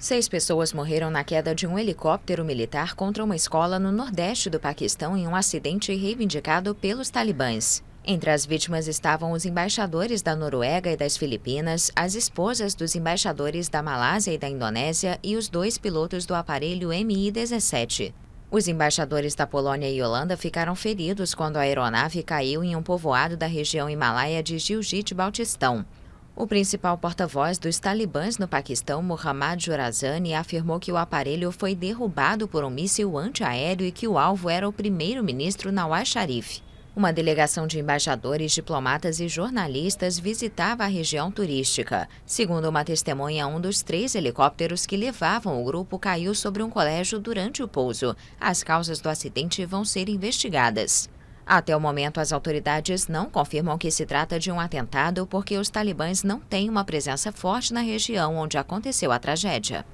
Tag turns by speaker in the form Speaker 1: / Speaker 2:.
Speaker 1: Seis pessoas morreram na queda de um helicóptero militar contra uma escola no nordeste do Paquistão em um acidente reivindicado pelos talibãs. Entre as vítimas estavam os embaixadores da Noruega e das Filipinas, as esposas dos embaixadores da Malásia e da Indonésia e os dois pilotos do aparelho Mi-17. Os embaixadores da Polônia e Holanda ficaram feridos quando a aeronave caiu em um povoado da região himalaia de Gilgit-Baltistão. O principal porta-voz dos talibãs no Paquistão, Mohammad Jorazani, afirmou que o aparelho foi derrubado por um míssil antiaéreo e que o alvo era o primeiro-ministro Nawaz Sharif. Uma delegação de embaixadores, diplomatas e jornalistas visitava a região turística. Segundo uma testemunha, um dos três helicópteros que levavam o grupo caiu sobre um colégio durante o pouso. As causas do acidente vão ser investigadas. Até o momento, as autoridades não confirmam que se trata de um atentado porque os talibãs não têm uma presença forte na região onde aconteceu a tragédia.